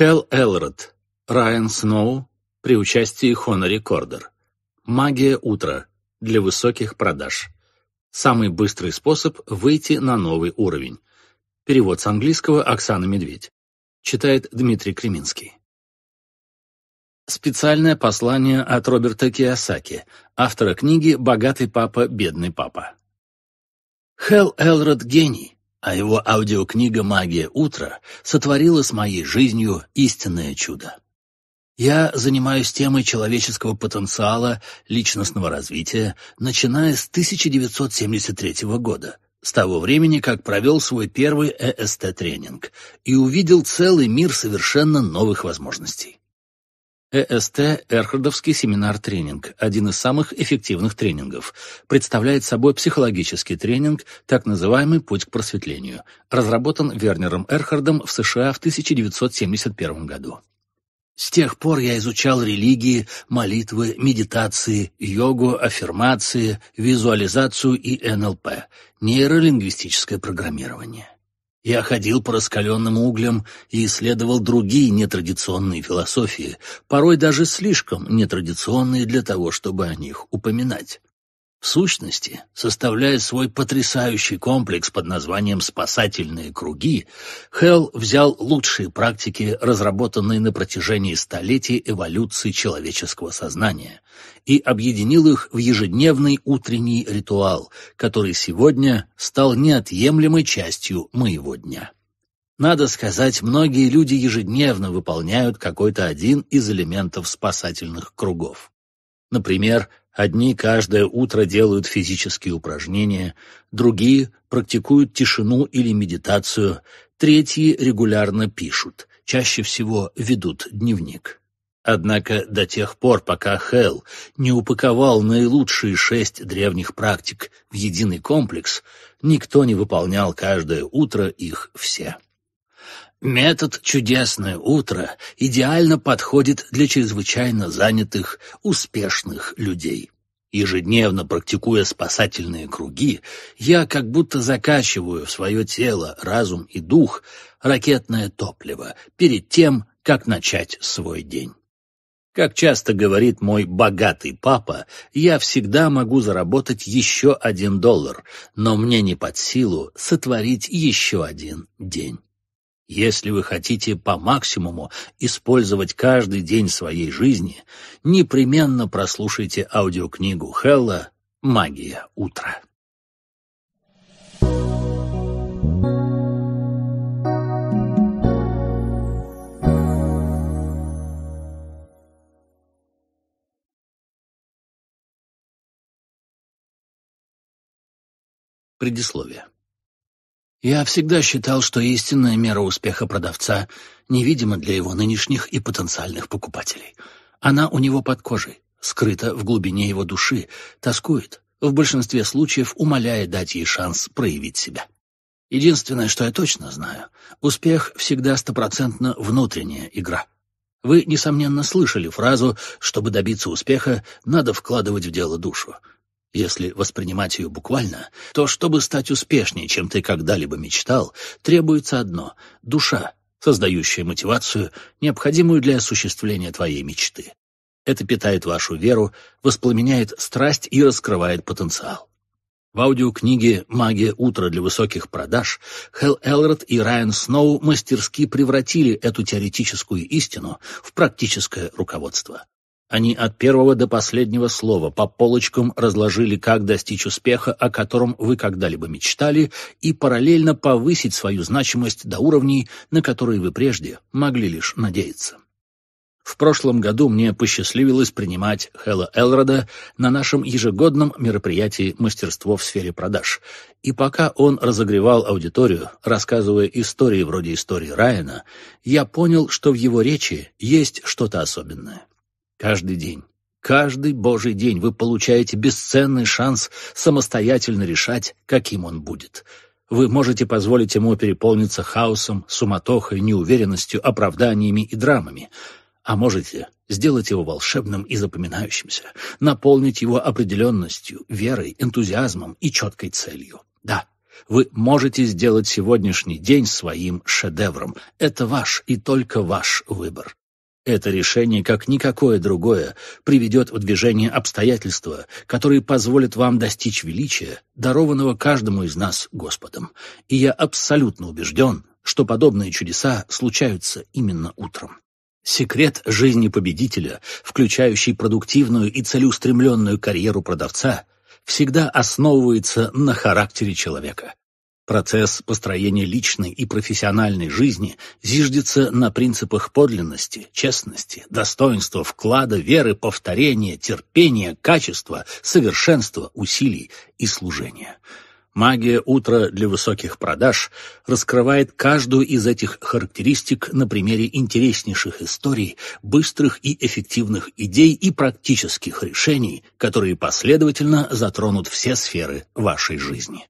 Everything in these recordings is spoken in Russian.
Хелл Элрод, Райан Сноу при участии Хонори Кордер. Магия утра для высоких продаж. Самый быстрый способ выйти на новый уровень. Перевод с английского Оксана Медведь. Читает Дмитрий Креминский. Специальное послание от Роберта Киосаки, автора книги «Богатый папа, бедный папа». Хелл Элрод — гений а его аудиокнига «Магия утра» сотворила с моей жизнью истинное чудо. Я занимаюсь темой человеческого потенциала, личностного развития, начиная с 1973 года, с того времени, как провел свой первый ЭСТ-тренинг и увидел целый мир совершенно новых возможностей. Э ЭСТ Эрхардовский семинар-тренинг, один из самых эффективных тренингов, представляет собой психологический тренинг, так называемый «Путь к просветлению», разработан Вернером Эрхардом в США в 1971 году. С тех пор я изучал религии, молитвы, медитации, йогу, аффирмации, визуализацию и НЛП, нейролингвистическое программирование. Я ходил по раскаленным углям и исследовал другие нетрадиционные философии, порой даже слишком нетрадиционные для того, чтобы о них упоминать в сущности, составляя свой потрясающий комплекс под названием «Спасательные круги», Хелл взял лучшие практики, разработанные на протяжении столетий эволюции человеческого сознания, и объединил их в ежедневный утренний ритуал, который сегодня стал неотъемлемой частью моего дня. Надо сказать, многие люди ежедневно выполняют какой-то один из элементов спасательных кругов. Например, Одни каждое утро делают физические упражнения, другие практикуют тишину или медитацию, третьи регулярно пишут, чаще всего ведут дневник. Однако до тех пор, пока Хелл не упаковал наилучшие шесть древних практик в единый комплекс, никто не выполнял каждое утро их все. Метод «Чудесное утро» идеально подходит для чрезвычайно занятых, успешных людей. Ежедневно практикуя спасательные круги, я как будто закачиваю в свое тело, разум и дух ракетное топливо перед тем, как начать свой день. Как часто говорит мой богатый папа, я всегда могу заработать еще один доллар, но мне не под силу сотворить еще один день. Если вы хотите по максимуму использовать каждый день своей жизни, непременно прослушайте аудиокнигу Хелла «Магия утра». Предисловие. Я всегда считал, что истинная мера успеха продавца невидима для его нынешних и потенциальных покупателей. Она у него под кожей, скрыта в глубине его души, тоскует, в большинстве случаев умоляя дать ей шанс проявить себя. Единственное, что я точно знаю, успех всегда стопроцентно внутренняя игра. Вы, несомненно, слышали фразу «чтобы добиться успеха, надо вкладывать в дело душу». Если воспринимать ее буквально, то чтобы стать успешнее, чем ты когда-либо мечтал, требуется одно — душа, создающая мотивацию, необходимую для осуществления твоей мечты. Это питает вашу веру, воспламеняет страсть и раскрывает потенциал. В аудиокниге «Магия утра для высоких продаж» Хелл Элрод и Райан Сноу мастерски превратили эту теоретическую истину в практическое руководство. Они от первого до последнего слова по полочкам разложили, как достичь успеха, о котором вы когда-либо мечтали, и параллельно повысить свою значимость до уровней, на которые вы прежде могли лишь надеяться. В прошлом году мне посчастливилось принимать Хэлла Элрода на нашем ежегодном мероприятии «Мастерство в сфере продаж». И пока он разогревал аудиторию, рассказывая истории вроде истории Райана, я понял, что в его речи есть что-то особенное. Каждый день, каждый божий день вы получаете бесценный шанс самостоятельно решать, каким он будет. Вы можете позволить ему переполниться хаосом, суматохой, неуверенностью, оправданиями и драмами, а можете сделать его волшебным и запоминающимся, наполнить его определенностью, верой, энтузиазмом и четкой целью. Да, вы можете сделать сегодняшний день своим шедевром. Это ваш и только ваш выбор. Это решение, как никакое другое, приведет в движение обстоятельства, которые позволят вам достичь величия, дарованного каждому из нас Господом. И я абсолютно убежден, что подобные чудеса случаются именно утром. Секрет жизни победителя, включающий продуктивную и целеустремленную карьеру продавца, всегда основывается на характере человека – Процесс построения личной и профессиональной жизни зиждется на принципах подлинности, честности, достоинства, вклада, веры, повторения, терпения, качества, совершенства, усилий и служения. Магия утра для высоких продаж раскрывает каждую из этих характеристик на примере интереснейших историй, быстрых и эффективных идей и практических решений, которые последовательно затронут все сферы вашей жизни.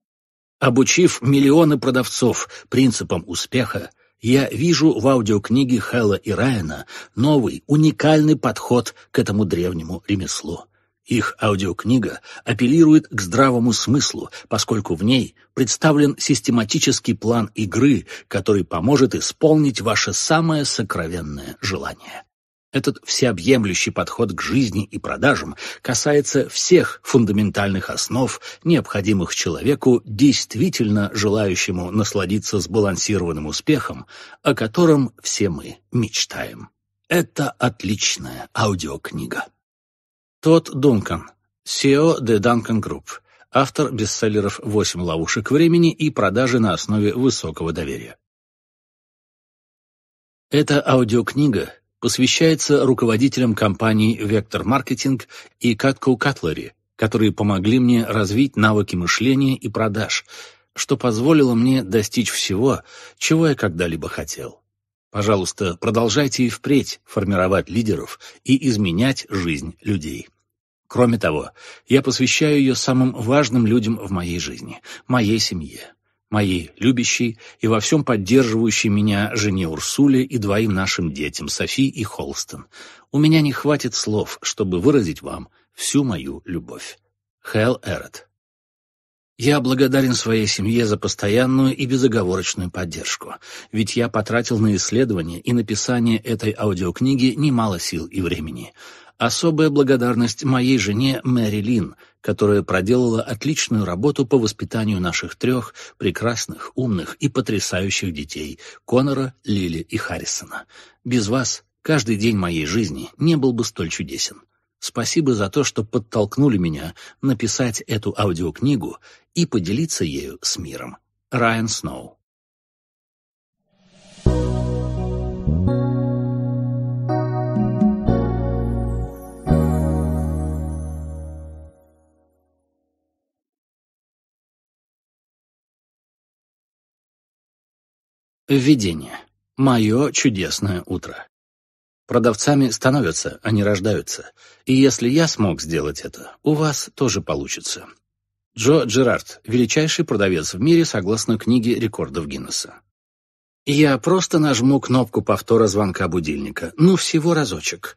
Обучив миллионы продавцов принципам успеха, я вижу в аудиокниге Хэлла и Райана новый, уникальный подход к этому древнему ремеслу. Их аудиокнига апеллирует к здравому смыслу, поскольку в ней представлен систематический план игры, который поможет исполнить ваше самое сокровенное желание. Этот всеобъемлющий подход к жизни и продажам касается всех фундаментальных основ, необходимых человеку, действительно желающему насладиться сбалансированным успехом, о котором все мы мечтаем. Это отличная аудиокнига. Тот Дункан, CEO The Duncan Group, автор бестселлеров «Восемь ловушек времени» и «Продажи на основе высокого доверия». Эта аудиокнига посвящается руководителям компаний Вектор Маркетинг и Catco Катлери, которые помогли мне развить навыки мышления и продаж, что позволило мне достичь всего, чего я когда-либо хотел. Пожалуйста, продолжайте и впредь формировать лидеров и изменять жизнь людей. Кроме того, я посвящаю ее самым важным людям в моей жизни, моей семье моей любящей и во всем поддерживающей меня жене Урсуле и двоим нашим детям, Софи и Холстон. У меня не хватит слов, чтобы выразить вам всю мою любовь. Хэл Эрот. Я благодарен своей семье за постоянную и безоговорочную поддержку, ведь я потратил на исследование и написание этой аудиокниги немало сил и времени, Особая благодарность моей жене Мэри Лин, которая проделала отличную работу по воспитанию наших трех прекрасных, умных и потрясающих детей — Конора, Лили и Харрисона. Без вас каждый день моей жизни не был бы столь чудесен. Спасибо за то, что подтолкнули меня написать эту аудиокнигу и поделиться ею с миром. Райан Сноу Введение. Мое чудесное утро. Продавцами становятся, а не рождаются. И если я смог сделать это, у вас тоже получится. Джо Джерард, величайший продавец в мире согласно книге рекордов Гиннесса. Я просто нажму кнопку повтора звонка будильника. Ну, всего разочек.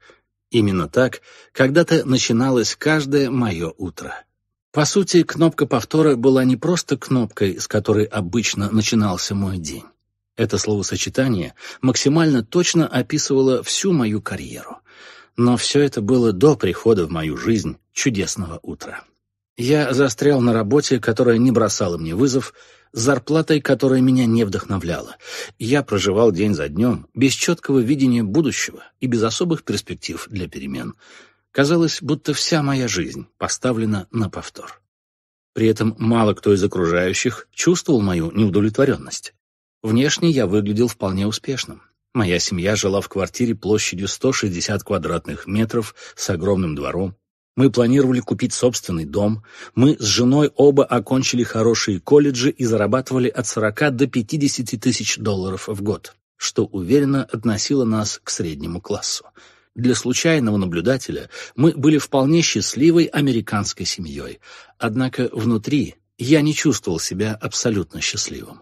Именно так когда-то начиналось каждое мое утро. По сути, кнопка повтора была не просто кнопкой, с которой обычно начинался мой день. Это словосочетание максимально точно описывало всю мою карьеру. Но все это было до прихода в мою жизнь чудесного утра. Я застрял на работе, которая не бросала мне вызов, с зарплатой, которая меня не вдохновляла. Я проживал день за днем, без четкого видения будущего и без особых перспектив для перемен. Казалось, будто вся моя жизнь поставлена на повтор. При этом мало кто из окружающих чувствовал мою неудовлетворенность. Внешне я выглядел вполне успешным. Моя семья жила в квартире площадью 160 квадратных метров с огромным двором. Мы планировали купить собственный дом. Мы с женой оба окончили хорошие колледжи и зарабатывали от 40 до 50 тысяч долларов в год, что уверенно относило нас к среднему классу. Для случайного наблюдателя мы были вполне счастливой американской семьей. Однако внутри я не чувствовал себя абсолютно счастливым.